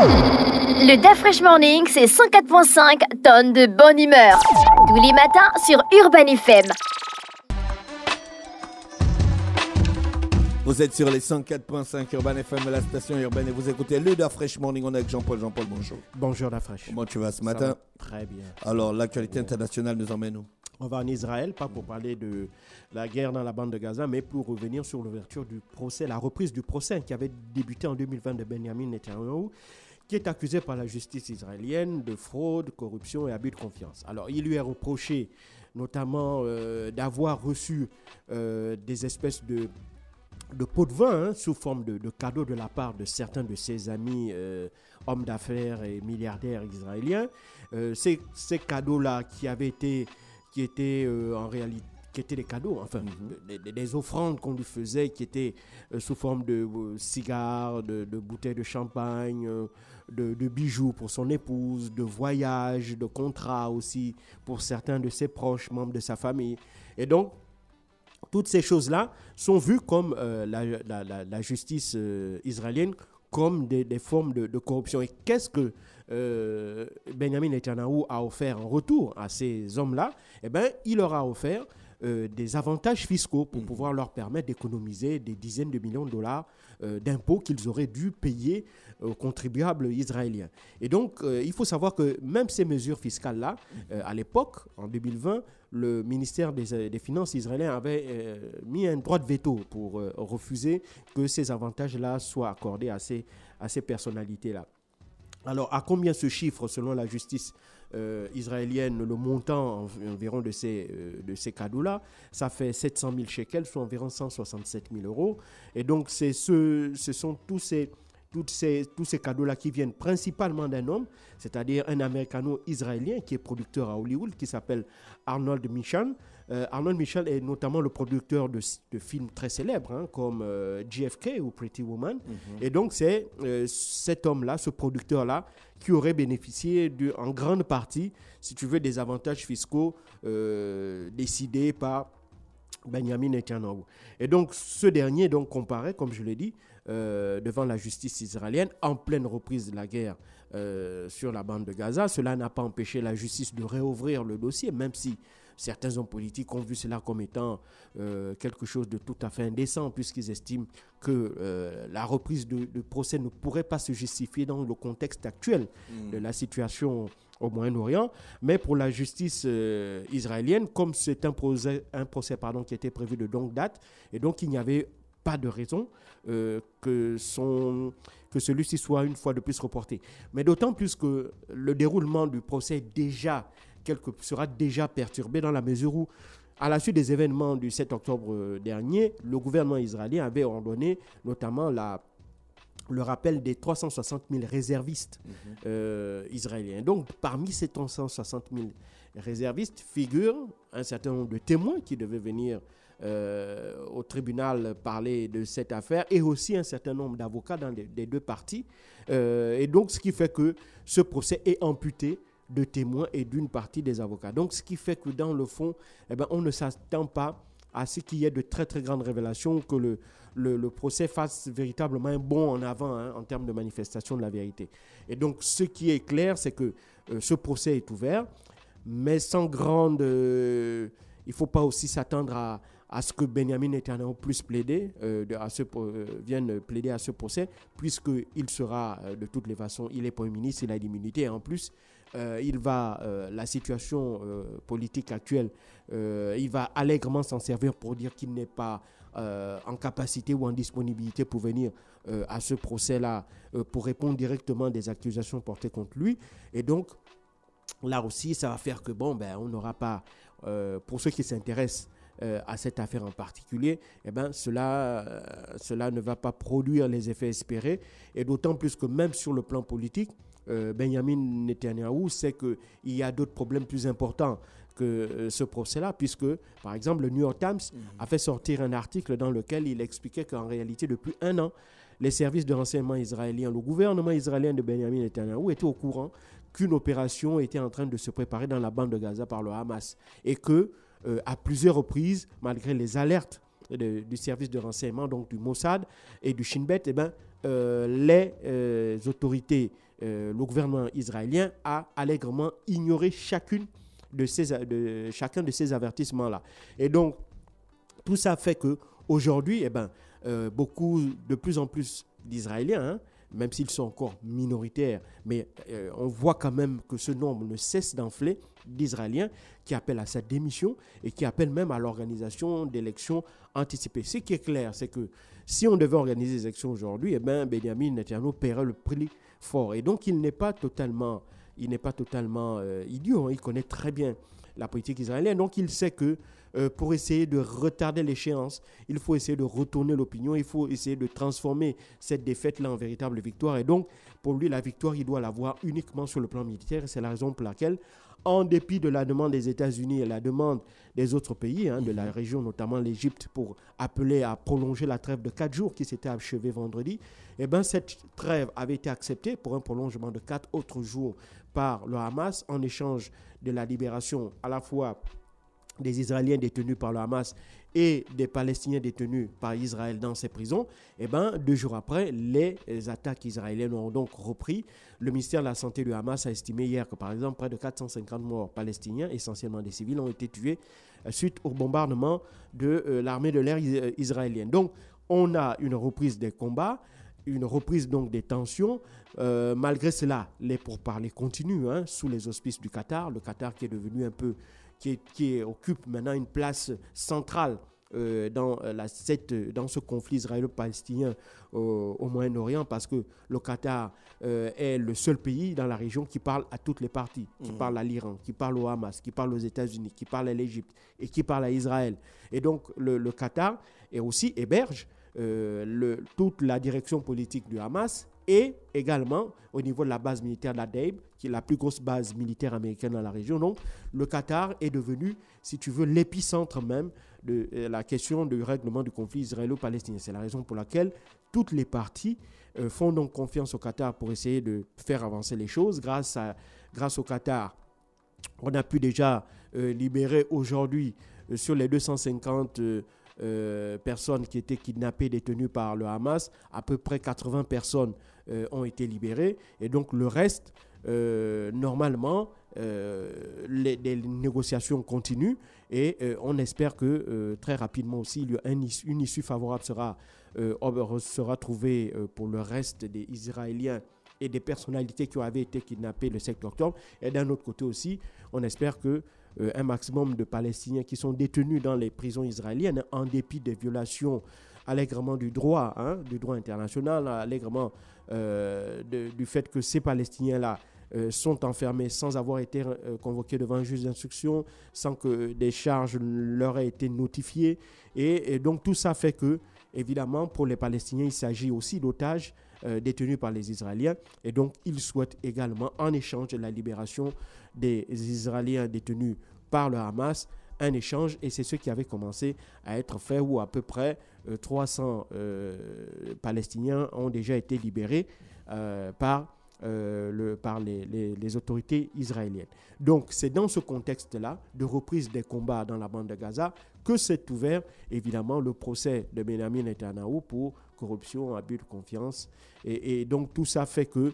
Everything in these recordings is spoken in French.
Le Dafresh Morning, c'est 104.5 tonnes de bonne humeur. Tous les matins sur Urban FM. Vous êtes sur les 104.5 Urban FM, la station urbaine, et vous écoutez le Dafresh Morning. On est avec Jean-Paul. Jean-Paul, bonjour. Bonjour, Dafresh. Comment tu vas ce matin Très bien. Alors, l'actualité internationale nous emmène où on va en Israël, pas pour parler de la guerre dans la bande de Gaza, mais pour revenir sur l'ouverture du procès, la reprise du procès qui avait débuté en 2020 de Benjamin Netanyahu qui est accusé par la justice israélienne de fraude, corruption et abus de confiance. Alors, il lui est reproché notamment euh, d'avoir reçu euh, des espèces de, pots de vin hein, sous forme de, cadeaux de la part de certains de ses amis euh, hommes d'affaires et milliardaires israéliens. ces, ces cadeaux-là qui avaient été, qui étaient en réalité qui étaient des cadeaux, enfin, mhm. des, offrandes qu'on lui faisait, qui étaient sous forme de cigares, de, bouteilles de champagne, de, bijoux pour son épouse, de voyages, de contrats aussi pour certains de ses proches, membres de sa famille. Et donc, toutes ces choses-là sont vues comme euh, la, justice euh, israélienne comme des, formes de, corruption. Et qu'est-ce que euh, Benjamin Netanyahu a offert en retour à ces hommes-là Eh bien, il leur a offert euh, des avantages fiscaux pour mhm. pouvoir leur permettre d'économiser des dizaines de millions de dollars euh, d'impôts qu'ils auraient dû payer aux contribuables israéliens. Et donc, euh, il faut savoir que même ces mesures fiscales-là, mhm. à l'époque, en 2020, le ministère des, Finances israélien avait mis un droit de veto pour refuser que ces avantages-là soient accordés à ces, à ces personnalités-là. Alors, à combien ce chiffre, selon la justice euh, israélienne le montant environ de ces, euh, de ces cadeaux-là, ça fait 700 000 shekels, soit environ 167 000 euros. Et donc, c'est ce, sont tous ces, toutes tous ces cadeaux-là qui viennent principalement d'un homme, c'est-à-dire un américano-israélien qui est producteur à Hollywood, qui s'appelle Arnold Michan. Euh, Arnold Michel est notamment le producteur de, films très célèbres hein, comme euh, JFK ou Pretty Woman. Mhm. Et donc c'est euh, cet homme-là, ce producteur-là, qui aurait bénéficié en grande partie, si tu veux, des avantages fiscaux décidés par Benjamin Netanyahu. Et donc ce dernier donc comparé, comme je l'ai dit, devant la justice israélienne en pleine reprise de la guerre sur la bande de Gaza. Cela n'a pas empêché la justice de réouvrir le dossier, même si Certains hommes politiques ont vu cela comme étant euh, quelque chose de tout à fait indécent puisqu'ils estiment que euh, la reprise de, procès ne pourrait pas se justifier dans le contexte actuel hmm. de la situation au Moyen-Orient, mais pour la justice euh, israélienne, comme c'est un procès, pardon, qui était prévu de longue date, et donc il n'y avait pas de raison que, son, que celui-ci soit une fois de plus reporté. Mais d'autant plus que le déroulement du procès déjà sera déjà perturbé dans la mesure où, à la suite des événements du 7 octobre euh, dernier, le gouvernement israélien avait ordonné notamment le rappel des 360 000 réservistes mhm. euh, israéliens. Donc, parmi ces 360 000 réservistes figurent un certain nombre de témoins qui devaient venir euh, au tribunal parler de cette affaire et aussi un certain nombre d'avocats dans les, des deux parties. et donc, ce qui fait que ce procès est amputé de témoins et d'une partie des avocats. Donc, ce qui fait que dans le fond, eh ben, on ne s'attend pas à ce qu'il y ait de très très grandes révélations, que le, le, procès fasse véritablement un bond en avant hein, en termes de manifestation de la vérité. Et donc ce qui est clair, c'est que euh, ce procès est ouvert, mais sans grande... Euh, il ne faut pas aussi s'attendre à, à, ce que Benjamin Netanyahu plus plaider, euh, à ce, vienne plaider à ce procès, puisqu'il sera de toutes les façons, il est Premier ministre, il a l'immunité, et en plus, euh, il va, euh, la situation euh, politique actuelle, il va allègrement s'en servir pour dire qu'il n'est pas en capacité ou en disponibilité pour venir à ce procès-là, pour répondre directement des accusations portées contre lui. Et donc, là aussi, ça va faire que, bon, ben, on n'aura pas, pour ceux qui s'intéressent, à cette affaire en particulier, eh ben, cela, cela ne va pas produire les effets espérés. Et d'autant plus que même sur le plan politique, euh, Benjamin Netanyahu, c'est qu'il y a d'autres problèmes plus importants que euh, ce procès-là, puisque, par exemple, le New York Times mhm. a fait sortir un article dans lequel il expliquait qu'en réalité, depuis un an, les services de renseignement israéliens, le gouvernement israélien de Benjamin Netanyahu était au courant qu'une opération était en train de se préparer dans la bande de Gaza par le Hamas et que, euh, à plusieurs reprises, malgré les alertes du service de renseignement, donc du Mossad et du Shin Bet, eh ben, les autorités euh, le gouvernement israélien a allègrement ignoré chacune de ces, chacun de ces avertissements-là. Et donc, tout ça fait que aujourd'hui, eh ben, euh, beaucoup, de plus en plus d'Israéliens, hein, même s'ils sont encore minoritaires, mais euh, on voit quand même que ce nombre ne cesse d'enfler d'Israéliens qui appellent à sa démission et qui appellent même à l'organisation d'élections anticipées. Ce qui est clair, c'est que si on devait organiser des élections aujourd'hui, eh ben, Benjamin Netanyahu paierait le prix fort. Et donc, il n'est pas totalement, il pas totalement euh, idiot. Hein. Il connaît très bien la politique israélienne. Donc, il sait que euh, pour essayer de retarder l'échéance. Il faut essayer de retourner l'opinion, il faut essayer de transformer cette défaite-là en véritable victoire. Et donc, pour lui, la victoire, il doit l'avoir uniquement sur le plan militaire. C'est la raison pour laquelle, en dépit de la demande des États-Unis et la demande des autres pays, hein, de la mhm. région, notamment l'Égypte, pour appeler à prolonger la trêve de quatre jours qui s'était achevée vendredi, eh ben, cette trêve avait été acceptée pour un prolongement de quatre autres jours par le Hamas en échange de la libération à la fois des Israéliens détenus par le Hamas et des Palestiniens détenus par Israël dans ces prisons, eh ben, deux jours après, les attaques israéliennes ont donc repris. Le ministère de la Santé du Hamas a estimé hier que, par exemple, près de 450 morts palestiniens, essentiellement des civils, ont été tués euh, suite au bombardement de euh, l'armée de l'air euh, israélienne. Donc, on a une reprise des combats une reprise donc des tensions. malgré cela, les pourparlers continuent hein, sous les auspices du Qatar, le Qatar qui est devenu un peu qui, occupe maintenant une place centrale euh, dans, euh, cette, euh, dans ce conflit israélo-palestinien au, Moyen-Orient parce que le Qatar est le seul pays dans la région qui parle à toutes les parties, qui mm. parle à l'Iran, qui parle au Hamas, qui parle aux États-Unis, qui parle à l'Égypte et qui parle à Israël. Et donc le, Qatar est aussi héberge toute la direction politique du Hamas et également au niveau de la base militaire de la qui est la plus grosse base militaire américaine dans la région. Donc, le Qatar est devenu, si tu veux, l'épicentre même de euh, la question du règlement du conflit israélo-palestinien. C'est la raison pour laquelle toutes les parties euh, font donc confiance au Qatar pour essayer de faire avancer les choses. Grâce, à, grâce au Qatar, on a pu déjà euh, libérer aujourd'hui sur les 250... personnes qui étaient kidnappées, détenues par le Hamas, à peu près 80 personnes euh, ont été libérés. Et donc le reste, euh, normalement, euh, les, négociations continuent et on espère que très rapidement aussi, une issue favorable sera, sera trouvée pour le reste des Israéliens et des personnalités qui avaient été kidnappées le 7 octobre. Et d'un autre côté aussi, on espère que un maximum de Palestiniens qui sont détenus dans les prisons israéliennes en dépit des violations allègrement du droit, hein, du droit international, allègrement euh, du fait que ces Palestiniens-là euh, sont enfermés sans avoir été euh, convoqués devant un juge d'instruction, sans que des charges leur aient été notifiées. Et, donc tout ça fait que, évidemment, pour les Palestiniens, il s'agit aussi d'otages détenus par les Israéliens. Et donc ils souhaitent également, en échange de la libération des Israéliens détenus par le Hamas, un échange et c'est ce qui avait commencé à être fait où à peu près 300 euh, euh, Palestiniens ont déjà été libérés euh, par, le, les, autorités israéliennes. Donc c'est dans ce contexte-là de reprise des combats dans la bande de Gaza que s'est ouvert évidemment le procès de Benjamin Netanyahu pour corruption, abus de confiance et, donc tout ça fait que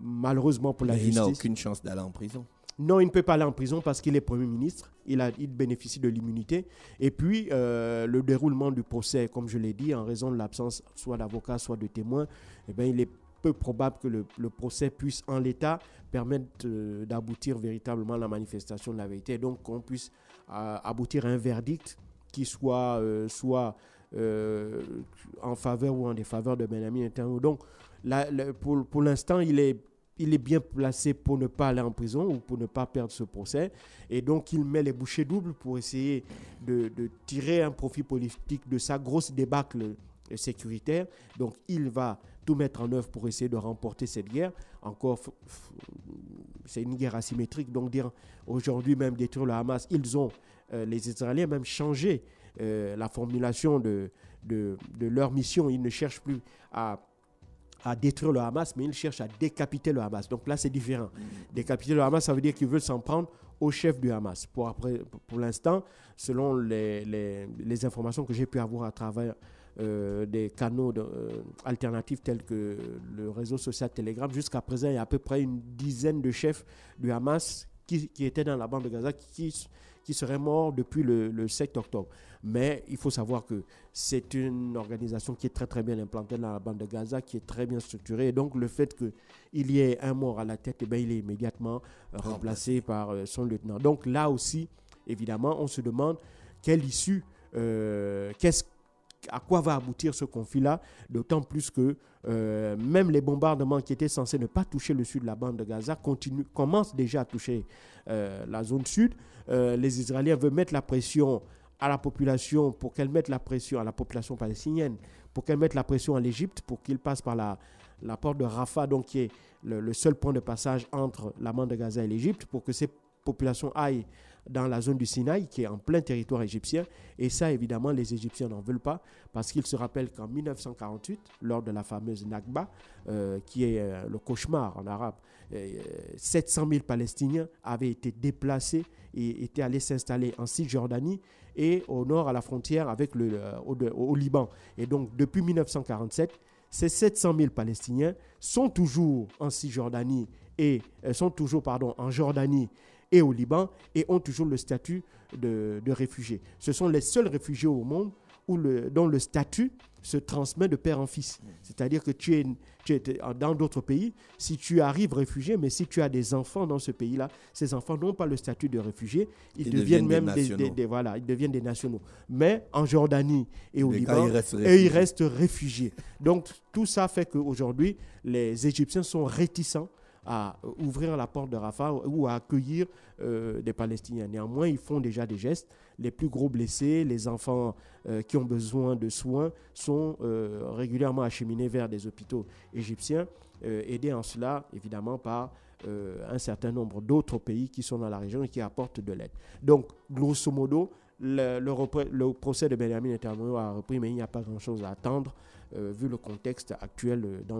malheureusement pour la Mais justice. Il n'a aucune chance d'aller en prison non, il ne peut pas aller en prison parce qu'il est Premier ministre, il, a, bénéficie de l'immunité. Et puis, euh, le déroulement du procès, comme je l'ai dit, en raison de l'absence soit d'avocat, soit de témoins, eh bien, il est peu probable que le, procès puisse, en l'état, permettre euh, d'aboutir véritablement à la manifestation de la vérité. donc, qu'on puisse euh, aboutir à un verdict qui soit, soit en faveur ou en défaveur de Benjamin Netanyahu. Donc, pour l'instant, il est il est bien placé pour ne pas aller en prison ou pour ne pas perdre ce procès. Et donc, il met les bouchées doubles pour essayer de, tirer un profit politique de sa grosse débâcle sécuritaire. Donc, il va tout mettre en œuvre pour essayer de remporter cette guerre. Encore, c'est une guerre asymétrique. Donc, dire aujourd'hui même détruire le Hamas, ils ont, euh, les Israéliens, même changé euh, la formulation de leur mission. Ils ne cherchent plus à à détruire le Hamas, mais ils cherchent à décapiter le Hamas. Donc là, c'est différent. Décapiter le Hamas, ça veut dire qu'ils veulent s'en prendre au chef du Hamas. Pour, pour l'instant, selon les, informations que j'ai pu avoir à travers euh, des canaux euh, alternatifs tels que le réseau social Telegram, jusqu'à présent, il y a à peu près une dizaine de chefs du Hamas qui, qui étaient dans la bande de Gaza qui qui serait mort depuis le, 7 octobre. Mais il faut savoir que c'est une organisation qui est très très bien implantée dans la bande de Gaza, qui est très bien structurée. donc le fait qu'il y ait un mort à la tête, eh il est immédiatement remplacé par euh, son lieutenant. Donc là aussi, évidemment, on se demande quelle issue, euh, qu'est-ce à quoi va aboutir ce conflit-là, d'autant plus que euh, même les bombardements qui étaient censés ne pas toucher le sud de la bande de Gaza commencent déjà à toucher euh, la zone sud. Euh, les Israéliens veulent mettre la pression à la population pour qu'elle mette la pression à la population palestinienne, pour qu'elle mette la pression à l'Égypte, pour qu'il passe par la, porte de Rafah, donc qui est le seul point de passage entre la bande de Gaza et l'Égypte, pour que ces populations aillent dans la zone du Sinaï, qui est en plein territoire égyptien. Et ça, évidemment, les Égyptiens n'en veulent pas, parce qu'ils se rappellent qu'en 1948, lors de la fameuse Nakba, euh, qui est euh, le cauchemar en arabe, 700 euh, 000 Palestiniens avaient été déplacés et étaient allés s'installer en Cisjordanie et au nord, à la frontière avec le, au, Liban. Et donc, depuis 1947, ces 700 000 Palestiniens sont toujours en Cisjordanie et sont toujours pardon, en Jordanie et au Liban et ont toujours le statut de, de réfugiés. Ce sont les seuls réfugiés au monde où le, dont le statut se transmet de père en fils. C'est-à-dire que tu es, dans d'autres pays, si tu arrives réfugié, mais si tu as des enfants dans ce pays-là, ces enfants n'ont pas le statut de réfugié, ils, deviennent, même des, des, voilà, ils deviennent des nationaux. Mais en Jordanie et au Liban, et ils restent réfugiés. Donc tout ça fait qu'aujourd'hui, les Égyptiens sont réticents à euh, ouvrir la porte de Rafah ou à accueillir euh, des Palestiniens. Néanmoins, ils font déjà des gestes. Les plus gros blessés, les enfants euh, qui ont besoin de soins sont régulièrement acheminés vers des hôpitaux égyptiens, aidés en cela évidemment par un certain nombre d'autres pays qui sont dans la région et qui apportent de l'aide. Donc, grosso modo, le, procès de Benjamin Netanyahu a repris, mais il n'y a pas grand-chose à attendre. Euh, vu le contexte actuel euh,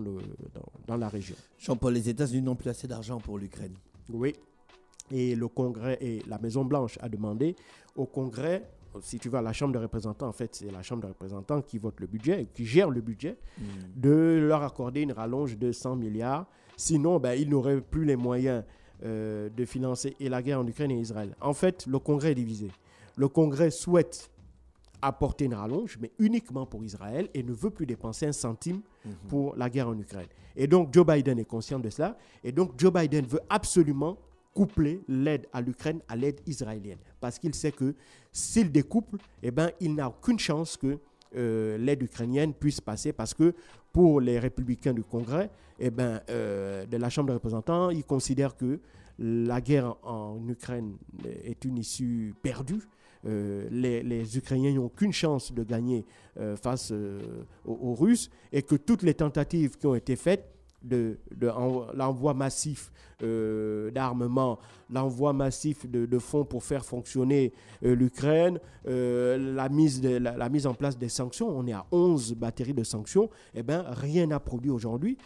dans, la région. Jean-Paul, les États-Unis n'ont plus assez d'argent pour l'Ukraine. Oui. Et le Congrès et la Maison-Blanche a demandé au Congrès, si tu vas à la Chambre des représentants, en fait, c'est la Chambre des représentants qui vote le budget, qui gère le budget, hmm. de leur accorder une rallonge de 100 milliards. Sinon, ben, ils n'auraient plus les moyens euh, de financer et la guerre en Ukraine et Israël. En fait, le Congrès est divisé le Congrès souhaite apporter une rallonge, mais uniquement pour Israël et ne veut plus dépenser un centime mhm. pour la guerre en Ukraine. Et donc Joe Biden est conscient de cela. Et donc Joe Biden veut absolument coupler l'aide à l'Ukraine à l'aide israélienne. Parce qu'il sait que s'il découple, eh ben, il n'a aucune chance que euh, l'aide ukrainienne puisse passer parce que pour les républicains du Congrès, eh ben, euh, de la Chambre des représentants, ils considèrent que la guerre en Ukraine est une issue perdue euh, les, Ukrainiens n'ont aucune chance de gagner euh, face euh, aux, Russes et que toutes les tentatives qui ont été faites de, l'envoi massif d'armement, l'envoi massif de, fonds pour faire fonctionner l'Ukraine, la, mise la, mise en place des sanctions, on est à 11 batteries de sanctions, et eh ben, rien n'a produit aujourd'hui.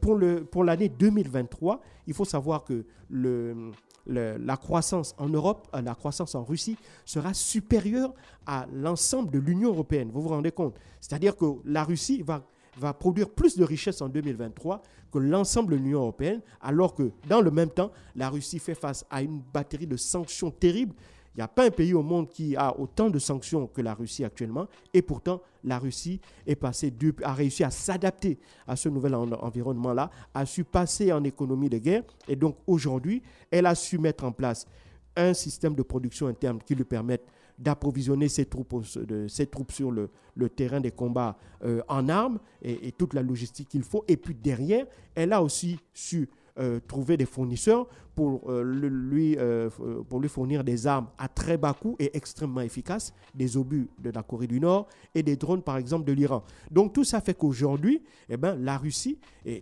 pour l'année pour 2023, il faut savoir que le la croissance en Europe, euh, la croissance en Russie sera supérieure à l'ensemble de l'Union européenne. Vous vous rendez compte C'est-à-dire que la Russie va, va produire plus de richesses en 2023 que l'ensemble de l'Union européenne, alors que dans le même temps, la Russie fait face à une batterie de sanctions terribles il n'y a pas un pays au monde qui a autant de sanctions que la Russie actuellement. Et pourtant, la Russie est a réussi à s'adapter à ce nouvel environnement-là, a su passer en économie de guerre. Et donc aujourd'hui, elle a su mettre en place un système de production interne qui lui permette d'approvisionner ses troupes, sur le, terrain des combats euh, en armes et, toute la logistique qu'il faut. Et puis derrière, elle a aussi su euh, trouver des fournisseurs pour, euh, lui, euh, pour lui fournir des armes à très bas coût et extrêmement efficaces, des obus de la Corée du Nord et des drones, par exemple, de l'Iran. Donc tout ça fait qu'aujourd'hui, eh ben, la Russie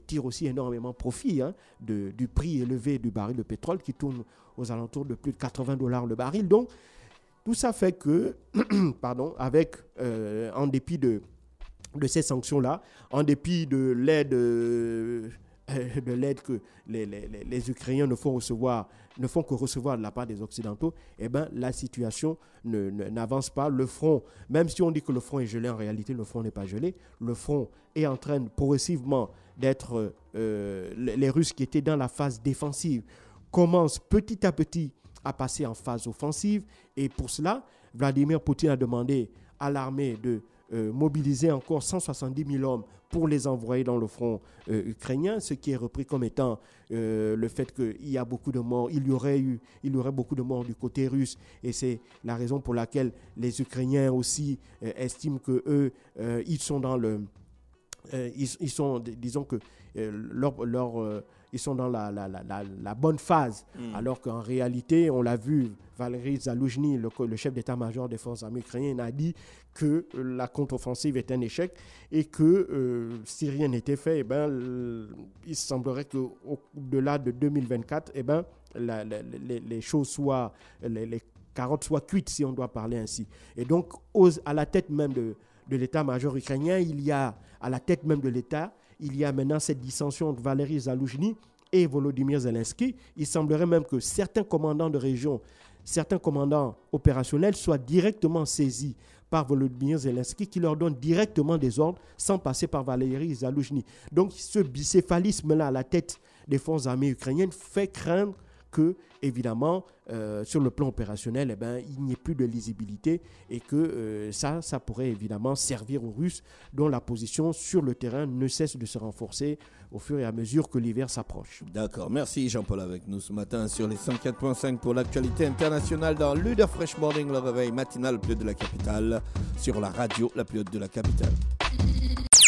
tire aussi énormément profit hein, du prix élevé du baril de pétrole qui tourne aux alentours de plus de 80 dollars le baril. Donc tout ça fait que, pardon, avec, en dépit de de ces sanctions-là, en dépit de l'aide euh, de l'aide que les, les, les, Ukrainiens ne font, recevoir, ne font que recevoir de la part des Occidentaux, eh ben, la situation n'avance pas. Le front, même si on dit que le front est gelé, en réalité, le front n'est pas gelé. Le front est en train progressivement d'être... Euh, les Russes qui étaient dans la phase défensive commencent petit à petit à passer en phase offensive. Et pour cela, Vladimir Poutine a demandé à l'armée de euh, mobiliser encore 170 000 hommes pour les envoyer dans le front euh, ukrainien, ce qui est repris comme étant euh, le fait qu'il y a beaucoup de morts, il y aurait eu, il y aurait beaucoup de morts du côté russe, et c'est la raison pour laquelle les Ukrainiens aussi estiment que eux, ils sont dans le euh, ils, sont, disons que euh, euh, ils sont dans la, bonne phase, hmm. alors qu'en réalité, on l'a vu, valérie Zaloujny, le, chef d'état-major des forces armées ukrainiennes, a dit que la contre-offensive est un échec et que si rien n'était fait, eh ben, il semblerait qu'au-delà de 2024, eh ben, les, choses soient, les, carottes soient cuites, si on doit parler ainsi. Et donc, à la tête même de de l'état-major ukrainien, il y a à la tête même de l'État, il y a maintenant cette dissension entre Valérie Zaloujny et Volodymyr Zelensky. Il semblerait même que certains commandants de région, certains commandants opérationnels soient directement saisis par Volodymyr Zelensky qui leur donne directement des ordres sans passer par Valérie Zaloujny. Donc ce bicéphalisme-là à la tête des forces armées ukrainiennes fait craindre que, évidemment, euh, sur le plan opérationnel, eh ben, il n'y ait plus de lisibilité et que euh, ça, ça pourrait évidemment servir aux Russes dont la position sur le terrain ne cesse de se renforcer au fur et à mesure que l'hiver s'approche. D'accord, merci Jean-Paul avec nous ce matin sur les 104.5 pour l'actualité internationale dans l'Uda Fresh Morning, le réveil matinal plus de la capitale, sur la radio la plus haute de la capitale.